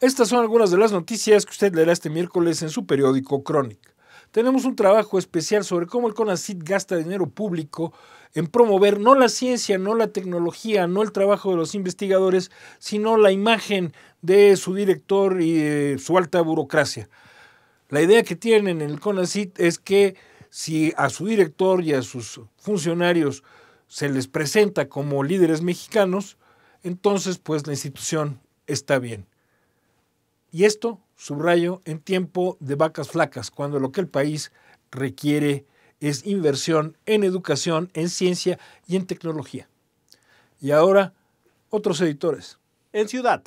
Estas son algunas de las noticias que usted leerá este miércoles en su periódico Crónica. Tenemos un trabajo especial sobre cómo el CONACIT gasta dinero público en promover no la ciencia, no la tecnología, no el trabajo de los investigadores, sino la imagen de su director y su alta burocracia. La idea que tienen en el CONACIT es que si a su director y a sus funcionarios se les presenta como líderes mexicanos, entonces pues la institución está bien. Y esto, subrayo, en tiempo de vacas flacas, cuando lo que el país requiere es inversión en educación, en ciencia y en tecnología. Y ahora, otros editores. En Ciudad.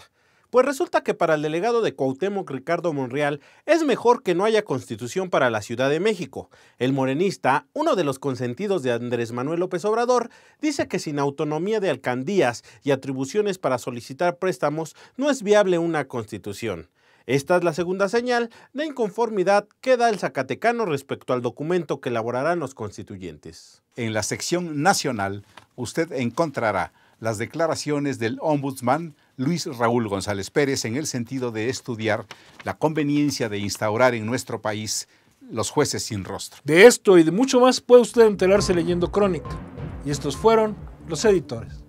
Pues resulta que para el delegado de Cuauhtémoc Ricardo Monreal es mejor que no haya constitución para la Ciudad de México. El morenista, uno de los consentidos de Andrés Manuel López Obrador, dice que sin autonomía de alcaldías y atribuciones para solicitar préstamos no es viable una constitución. Esta es la segunda señal de inconformidad que da el Zacatecano respecto al documento que elaborarán los constituyentes. En la sección nacional, usted encontrará las declaraciones del ombudsman, Luis Raúl González Pérez en el sentido de estudiar la conveniencia de instaurar en nuestro país los jueces sin rostro. De esto y de mucho más puede usted enterarse leyendo Crónica. Y estos fueron los editores.